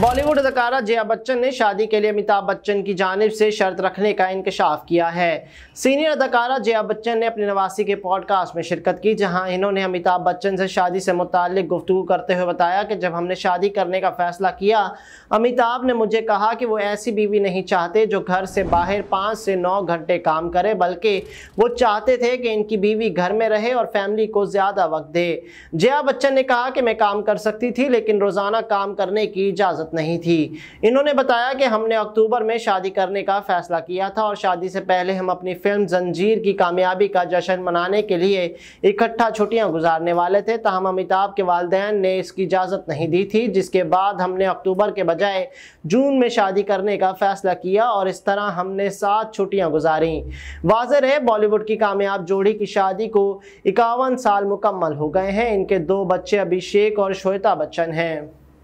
बॉलीवुड अदाकारा जया बच्चन ने शादी के लिए अमिताभ बच्चन की जानब से शर्त रखने का इंकशाफ किया है सीनियर अदाकारा जया बच्चन ने अपने नवासी के पॉडकास्ट में शिरकत की जहां इन्होंने अमिताभ बच्चन से शादी से मुतल गुफ्तु करते हुए बताया कि जब हमने शादी करने का फैसला किया अमिताभ ने मुझे कहा कि वो ऐसी बीवी नहीं चाहते जो घर से बाहर पाँच से नौ घंटे काम करे बल्कि वो चाहते थे कि इनकी बीवी घर में रहे और फैमिली को ज़्यादा वक्त दे जया बच्चन ने कहा कि मैं काम कर सकती थी लेकिन रोज़ाना काम करने की इजाज़त इजाज़त नहीं थी इन्होंने बताया कि हमने अक्टूबर में शादी करने का फ़ैसला किया था और शादी से पहले हम अपनी फिल्म जंजीर की कामयाबी का जश्न मनाने के लिए इकट्ठा छुट्टियाँ गुजारने वाले थे तहम अमिताभ के वालदेन ने इसकी इजाज़त नहीं दी थी जिसके बाद हमने अक्टूबर के बजाय जून में शादी करने का फ़ैसला किया और इस तरह हमने सात छुट्टियाँ गुजारी वाज है बॉलीवुड की कामयाब जोड़ी की शादी को इक्यावन साल मुकम्मल हो गए हैं इनके दो बच्चे अभिषेक और श्वेता बच्चन हैं